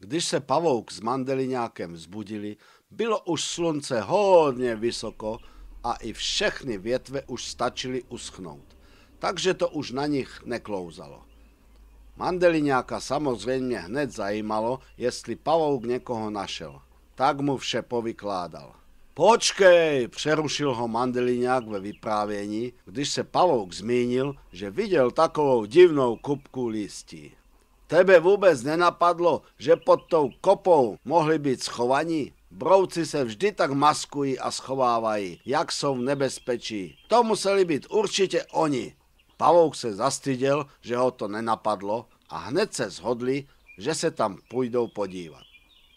Když se pavouk s mandeliňákem vzbudili, bylo už slunce hodně vysoko a i všechny větve už stačily uschnout. Takže to už na nich neklouzalo. Mandeliňáka samozřejmě hned zajímalo, jestli pavouk někoho našel. Tak mu vše povykládal. Počkej, přerušil ho mandeliňák ve vyprávění, když se pavouk zmínil, že viděl takovou divnou kupku listí. Tebe vôbec nenapadlo, že pod tou kopou mohli byť schovaní? Brovci se vždy tak maskují a schovávají, jak jsou v nebezpečí. To museli být určitě oni. Pavouk se zastydel, že ho to nenapadlo a hned se zhodli, že se tam půjdou podívat.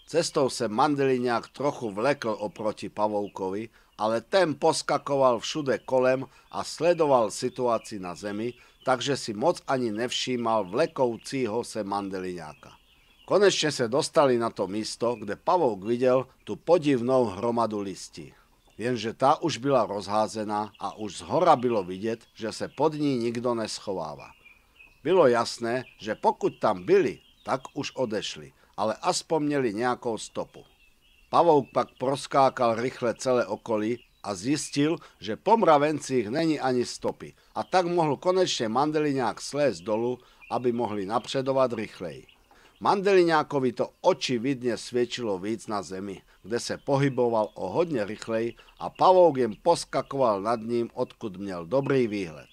Cestou se mandeliňák trochu vlekl oproti Pavoukovi ale ten poskakoval všude kolem a sledoval situáciu na zemi, takže si moc ani nevšímal vlekoucího se mandeliňáka. Konečne sa dostali na to místo, kde pavouk videl tú podivnou hromadu listí. Jenže tá už byla rozházená a už z hora bylo vidieť, že sa pod ní nikto neschováva. Bylo jasné, že pokud tam byli, tak už odešli, ale aspoň měli nejakou stopu. Pavouk pak proskákal rýchle celé okolí a zistil, že po mravencích není ani stopy a tak mohl konečne mandeliňák slézť dolu, aby mohli napředovať rýchlej. Mandeliňákovi to oči vidne sviečilo víc na zemi, kde se pohyboval o hodne rýchlej a pavouk jem poskakoval nad ním, odkud měl dobrý výhled.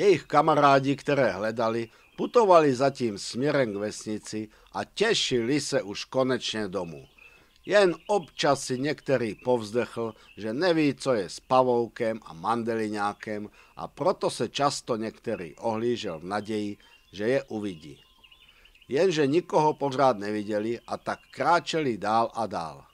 Jejich kamarádi, které hledali, putovali zatím směrem k vesnici a tešili se už konečne domů. Jen občas si některý povzdechl, že neví, co je s pavoukem a mandeliňákem a proto se často některý ohlížel v naději, že je uvidí. Jenže nikoho pořád neviděli a tak kráčeli dál a dál.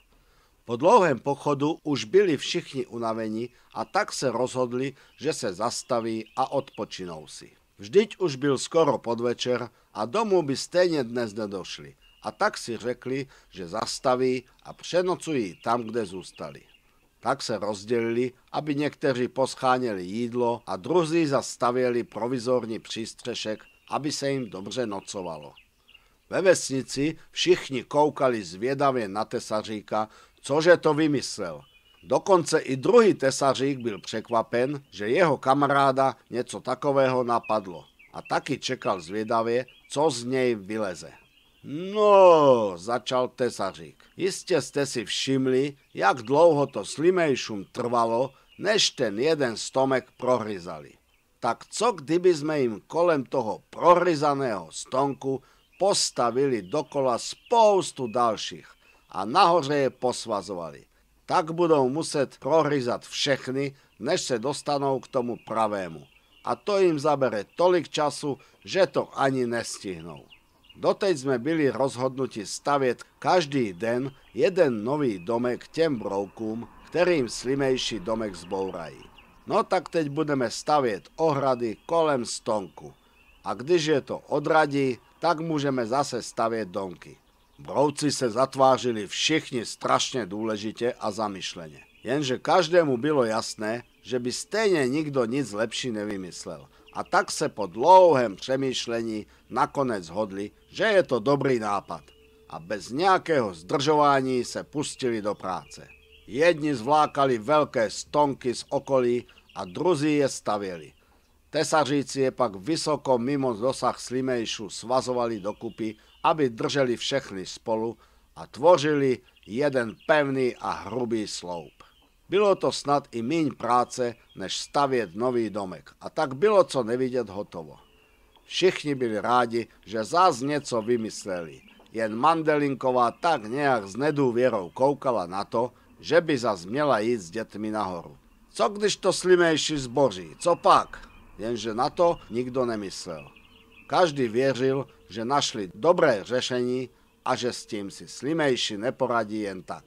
Po dlouhém pochodu už byli všichni unaveni a tak se rozhodli, že se zastaví a odpočinou si. Vždyť už byl skoro podvečer a domů by stejně dnes nedošli a tak si řekli, že zastaví a přenocují tam, kde zůstali. Tak se rozdělili, aby někteří poscháněli jídlo a druzí zastavěli provizorní přístřešek, aby se jim dobře nocovalo. Ve vesnici všichni koukali zvědavě na tesaříka, cože to vymyslel. Dokonce i druhý tesařík byl překvapen, že jeho kamaráda něco takového napadlo a taky čekal zvědavě, co z něj vyleze. No, začal tesařík. Iste ste si všimli, jak dlouho to slimejšum trvalo, než ten jeden stomek prohryzali. Tak co kdyby sme im kolem toho prohryzaného stonku postavili dokola spoustu dalších a nahoře je posvazovali. Tak budou muset prohryzať všechny, než se dostanou k tomu pravému. A to im zabere tolik času, že to ani nestihnou. Doteď sme byli rozhodnutí staviť každý den jeden nový domek těm broukům, ktorým slimejší domek zbourají. No tak teď budeme stavět ohrady kolem stonku. A když je to odradí, tak môžeme zase staviť domky. Brovci sa zatvážili všichni strašne dôležite a zamyšleně. Jenže každému bylo jasné, že by stejne nikto nic lepší nevymyslel – a tak se po dlouhém přemýšlení nakonec hodli, že je to dobrý nápad a bez nejakého zdržování se pustili do práce. Jedni zvlákali veľké stonky z okolí a druzí je stavili. Tesaříci je pak vysoko mimo dosah slimejšu svazovali dokupy, aby drželi všechny spolu a tvořili jeden pevný a hrubý sloup. Bylo to snad i míň práce, než stavět nový domek. A tak bylo co nevidět hotovo. Všichni byli rádi, že zás něco vymysleli. Jen Mandelinková tak nejak s nedůvěrou koukala na to, že by zas měla jít s dětmi nahoru. Co když to slimejší zboří, co pak? Jenže na to nikdo nemyslel. Každý věřil, že našli dobré řešení a že s tím si slimejší neporadí jen tak.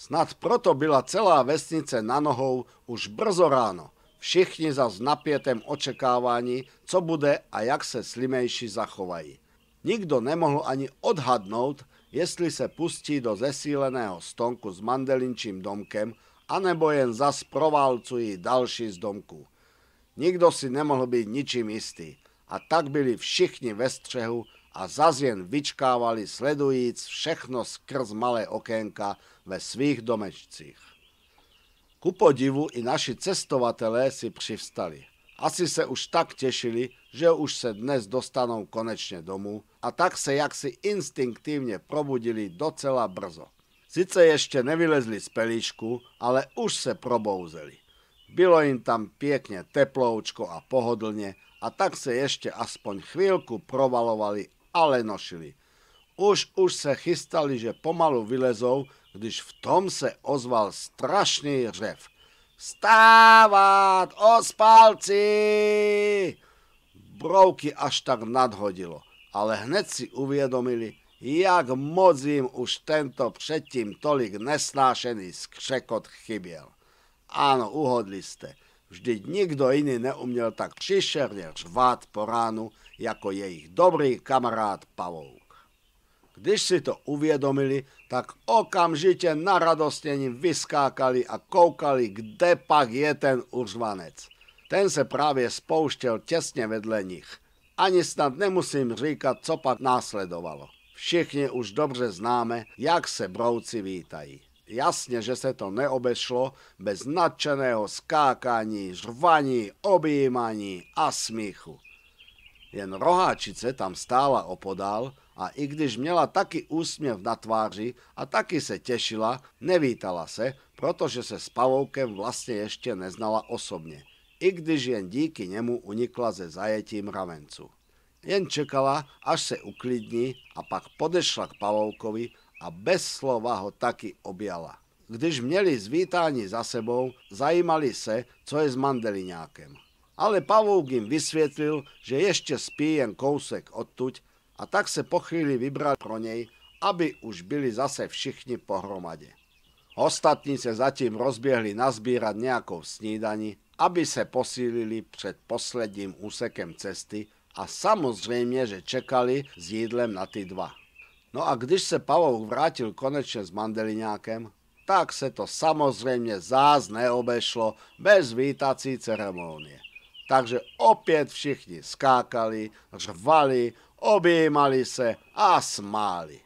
Snad proto byla celá vesnice na nohou už brzo ráno. Všichni za v očekávaní, očekávání, co bude a jak se slimejší zachovají. Nikdo nemohl ani odhadnout, jestli se pustí do zesíleného stonku s mandelinčím domkem, anebo jen zas proválcují další z domku. Nikdo si nemohl být ničím jistý a tak byli všichni ve střehu, a zazien jen vyčkávali sledujíc všechno skrz malé okénka ve svých domečcích. Ku podivu i naši cestovatelé si přivstali. Asi se už tak těšili, že už se dnes dostanou konečně domů a tak se jaksi instinktivně probudili docela brzo. Sice ještě nevylezli z pelíšku, ale už se probouzeli. Bylo jim tam pěkně teploučko a pohodlne a tak se ešte aspoň chvíľku provalovali ale nošili. Už, už se chystali, že pomalu vylezou, když v tom se ozval strašný řev. Stávat, ospalci! Brovky až tak nadhodilo, ale hned si uvědomili, jak moc im už tento předtím tolik nesnášený skřekot chybiel. Áno, uhodli ste. Vždyť nikto iný neumiel tak šišerne řvát po ránu, jako jejich dobrý kamarád Pavouk. Když si to uvědomili, tak okamžitě naradostněním vyskákali a koukali, kde pak je ten urzvanec. Ten se právě spouštěl těsně vedle nich. Ani snad nemusím říkat, co pak následovalo. Všichni už dobře známe, jak se brouci vítají. Jasne, že sa to neobešlo bez nadšeného skákaní, žrvaní, objímaní a smíchu. Jen roháčice tam stála opodál a i když měla taký úsměv na tváři a taky se tešila, nevítala se, protože se s Pavoukem vlastně ještě neznala osobně, i když jen díky němu unikla ze zajetí mravencu. Jen čekala, až se uklidní a pak podešla k Pavoukovi a bez slova ho taky objala. Když měli zvítání za sebou, zajímali se, co je s mandeliňákem. Ale pavouk jim vysvětlil, že ještě spí jen kousek odtuď a tak se po chvíli vybrali pro něj, aby už byli zase všichni pohromadě. Ostatní se zatím rozbiehli nazbírať nejakou snídani, aby se posílili před posledním úsekem cesty a samozrejme, že čekali s jídlem na ty dva. No a když se Pavouk vrátil konečne s mandeliňákem, tak se to samozrejme zás neobešlo bez vítací ceremónie. Takže opäť všichni skákali, řvali, objímali se a smáli.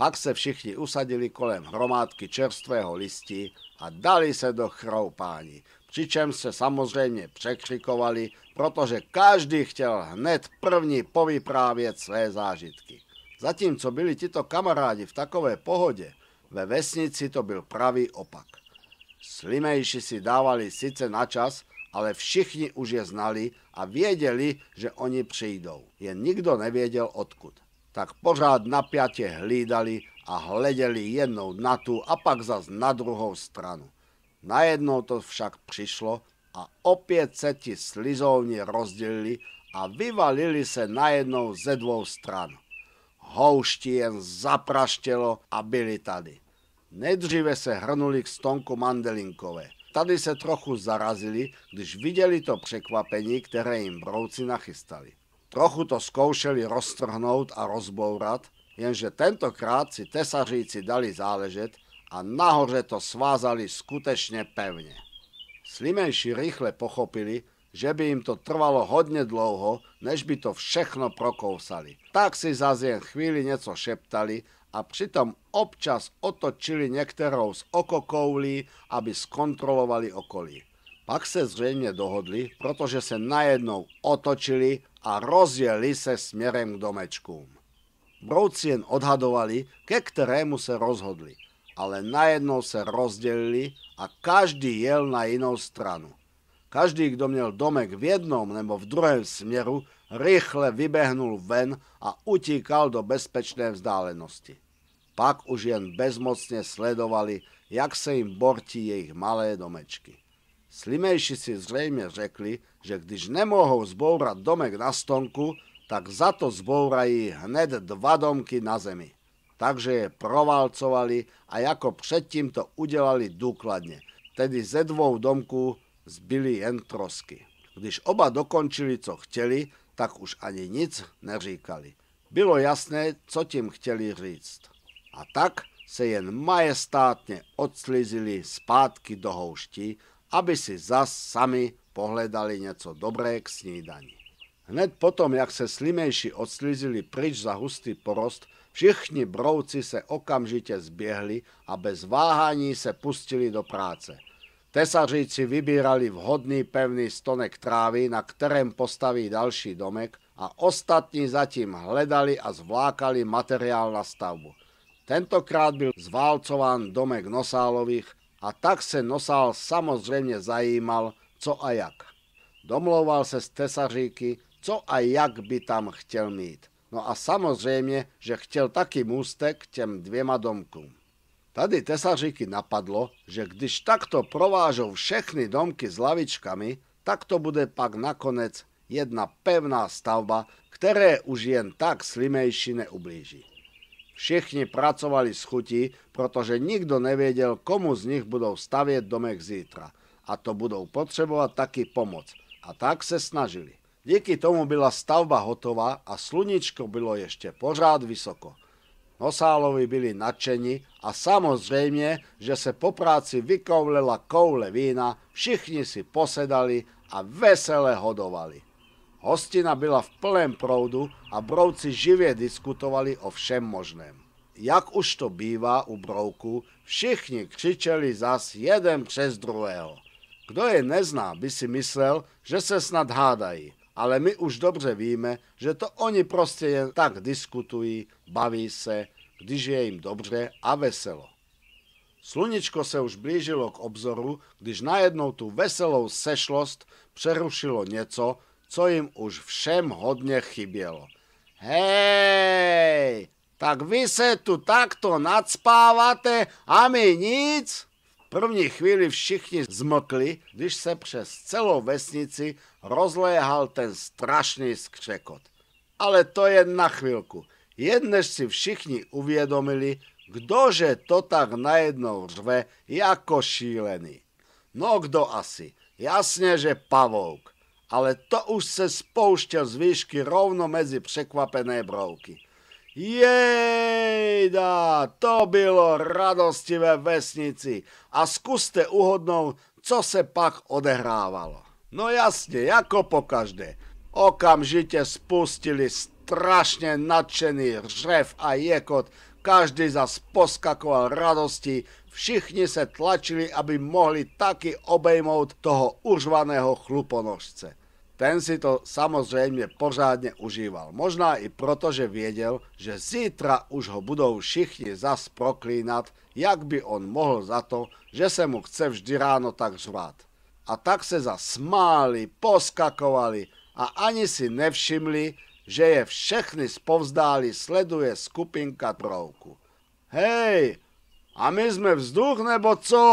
Pak se všichni usadili kolem hromádky čerstvého listí a dali se do chroupání, přičem se samozřejmě překřikovali, protože každý chtěl hned první povyprávět své zážitky. Zatímco byli tito kamarádi v takové pohode, ve vesnici to byl pravý opak. Slimejší si dávali sice na čas, ale všichni už je znali a věděli, že oni přijdou. Jen nikdo nevěděl odkud. Tak pořád napjatě hlídali a hleděli jednou na tu a pak zas na druhou stranu. Najednou to však přišlo a opět se ti slizovni rozdělili a vyvalili se najednou ze dvou stranu houšti jen zapraštělo a byli tady. Nejdříve se hrnuli k stonku Mandelinkové. Tady se trochu zarazili, když viděli to překvapení, které jim brouci nachystali. Trochu to zkoušeli roztrhnout a rozbourat, jenže tentokrát si tesaříci dali záležet a nahoře to svázali skutečně pevně. Slimejší rýchle pochopili, že by im to trvalo hodne dlouho, než by to všechno prokousali. Tak si za jen chvíli nieco šeptali a přitom občas otočili niektorou z okokoulí, aby skontrolovali okolí. Pak se zřejmě dohodli, protože se najednou otočili a rozjeli se směrem k domečkům. Brouci jen odhadovali, ke kterému se rozhodli, ale najednou se rozdělili a každý jel na jinou stranu. Každý, kto měl domek v jednom nebo v druhém směru, rýchle vybehnul ven a utíkal do bezpečné vzdálenosti. Pak už jen bezmocne sledovali, jak se im bortí jejich malé domečky. Slimejší si zřejmě řekli, že když nemohou zbourat domek na stonku, tak za to zbourají hned dva domky na zemi. Takže je provalcovali a ako předtím to udělali dôkladne, tedy ze dvou domků zbyli jen trosky. Když oba dokončili, co chtěli, tak už ani nic neříkali. Bylo jasné, co tím chtěli říct. A tak se jen majestátně odslizili zpátky do houšti, aby si zas sami pohledali něco dobré k snídani. Hned potom, jak se slimejší odslizili pryč za hustý porost, všichni brouci se okamžitě zběhli a bez váhání se pustili do práce – Tesaříci vybírali vhodný pevný stonek trávy, na kterém postaví další domek a ostatní zatím hledali a zvlákali materiál na stavbu. Tentokrát byl zválcován domek Nosálových a tak se Nosál samozrejme zajímal, co a jak. Domlouval se s tesaříky, co a jak by tam chtěl mít. No a samozřejmě, že chtěl taky můstek těm dvěma domkům. Tady tesaříky napadlo, že když takto provážou všechny domky s lavičkami, tak to bude pak nakonec jedna pevná stavba, ktoré už jen tak slimejší neublíži. Všichni pracovali s chuti, protože nikto nevedel, komu z nich budou stavieť domek zítra. A to budou potřebovať taky pomoc. A tak se snažili. Díky tomu byla stavba hotová a sluníčko bylo ešte pořád vysoko. Nosálovi byli nadšeni a samozřejmě, že se po práci vykovlela koule vína, všichni si posedali a veselé hodovali. Hostina byla v plném proudu a brouci živě diskutovali o všem možném. Jak už to bývá u brouku, všichni křičeli zas jeden přes druhého. Kdo je nezná, by si myslel, že se snad hádají, ale my už dobře víme, že to oni prostě jen tak diskutují, baví se když je jim dobře a veselo. Slunečko se už blížilo k obzoru, když najednou tu veselou sešlost přerušilo něco, co jim už všem hodně chybělo. Hej, tak vy se tu takto nadspávate a my nic? V první chvíli všichni zmlkli, když se přes celou vesnici rozléhal ten strašný skřekot. Ale to je na chvilku – jednež si všichni uvědomili, kdože to tak najednou řve jako šílený. No kdo asi? Jasne, že pavouk. Ale to už se spouštěl z výšky rovno mezi překvapené brouky. Jejda, to bylo radosti ve vesnici a zkuste uhodnou, co se pak odehrávalo. No jasne, jako po každé. Okamžite spustili strašne nadšený řev a jekot, každý zas poskakoval radosti, všichni se tlačili, aby mohli taky obejmout toho užvaného chluponožce. Ten si to samozrejme pořádne užíval. Možná i proto, že viedel, že zítra už ho budou všichni zas proklínať, jak by on mohol za to, že se mu chce vždy ráno tak žvát. A tak se zasmáli, poskakovali a ani si nevšimli, že je všechny spovzdáli sleduje skupinka trojku. Hej, a my sme vzduch nebo co?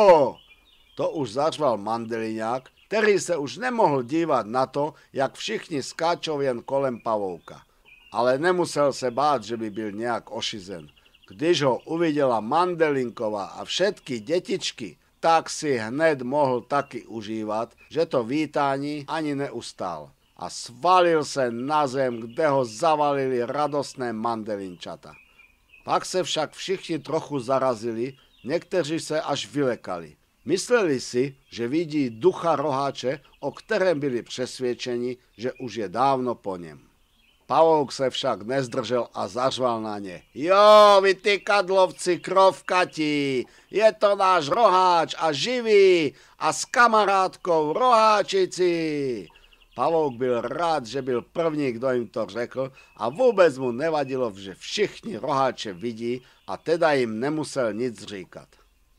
To už začval mandeliňák, ktorý sa už nemohl dívať na to, jak všichni skáčov jen kolem pavouka. Ale nemusel se báť, že by byl nejak ošizen. Když ho uvidela Mandelinková a všetky detičky, tak si hned mohl taky užívať, že to vítání ani neustál a svalil se na zem, kde ho zavalili radostné mandelinčata. Pak se však všichni trochu zarazili, někteří se až vylekali. Mysleli si, že vidí ducha roháče, o kterém byli přesvědčeni, že už je dávno po něm. Pavouk se však nezdržel a zažval na ně. Jo, vy ty kadlovci krovkatí, je to náš roháč a živý a s kamarádkou roháčici. Pavouk byl rád, že byl první, kdo jim to řekl a vůbec mu nevadilo, že všichni roháče vidí a teda jim nemusel nic říkat.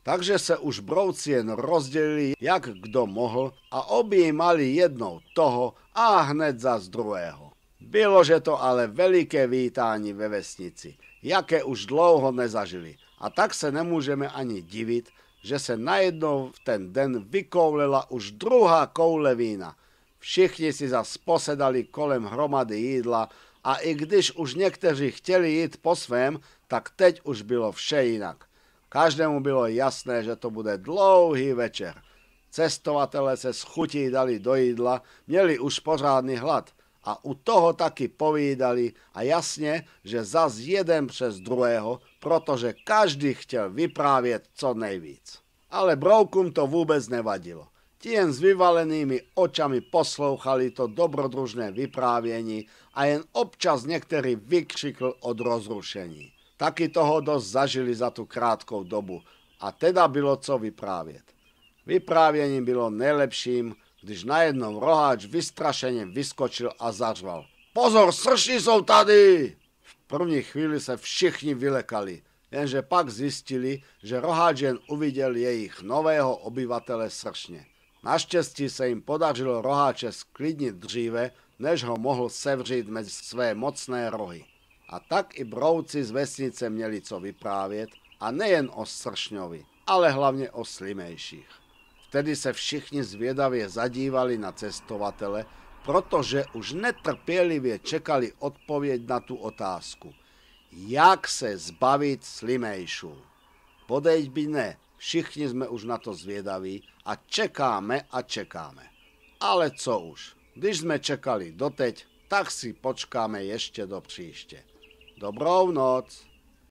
Takže se už brouci jen rozdělili, jak kdo mohl a objímali mali jednou toho a hned za z druhého. Bylo, že to ale veliké vítání ve vesnici, jaké už dlouho nezažili. A tak se nemůžeme ani divit, že se najednou v ten den vykoulela už druhá koule vína – Všichni si zas posedali kolem hromady jídla a i když už někteří chtěli jít po svém, tak teď už bylo vše jinak. Každému bylo jasné, že to bude dlouhý večer. Cestovatele se schutí dali do jídla, měli už pořádný hlad a u toho taky povídali a jasně, že zas jeden přes druhého, protože každý chtěl vyprávět co nejvíc. Ale broukům to vůbec nevadilo. Tien s vyvalenými očami poslouchali to dobrodružné vyprávění a jen občas některý vykřikl od rozrušení. Taky toho dosť zažili za tú krátkou dobu a teda bylo co vyprávět. Vyprávění bylo nejlepším, když najednou roháč vystrašeně vyskočil a zařval. Pozor, srši jsou tady! V první chvíli se všichni vylekali, jenže pak zjistili, že roháč jen uviděl jejich nového obyvatele sršně. Našťastie sa im podarilo roháča sklidniť dříve, než ho mohl sevřít mezi své mocné rohy. A tak i brouci z vesnice měli co vyprávět, a nejen o Sršňovi, ale hlavně o slimejších. Vtedy se všichni zvědavě zadívali na cestovatele, protože už netrpělivě čekali odpověď na tu otázku. Jak se zbavit slimejšů? Podejď by ne, Všichni sme už na to zviedaví a čekáme a čekáme. Ale co už, když sme čekali doteď, tak si počkáme ešte do příšte. Dobrou noc!